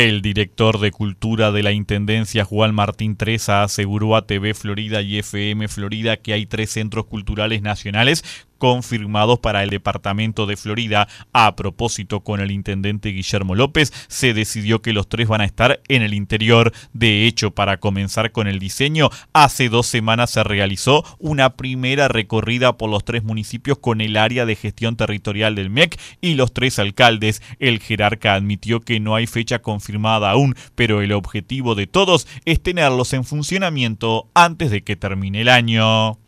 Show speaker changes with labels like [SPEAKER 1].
[SPEAKER 1] El director de Cultura de la Intendencia, Juan Martín Treza, aseguró a TV Florida y FM Florida que hay tres centros culturales nacionales confirmados para el departamento de Florida. A propósito, con el intendente Guillermo López, se decidió que los tres van a estar en el interior. De hecho, para comenzar con el diseño, hace dos semanas se realizó una primera recorrida por los tres municipios con el área de gestión territorial del MEC y los tres alcaldes. El jerarca admitió que no hay fecha confirmada aún, pero el objetivo de todos es tenerlos en funcionamiento antes de que termine el año.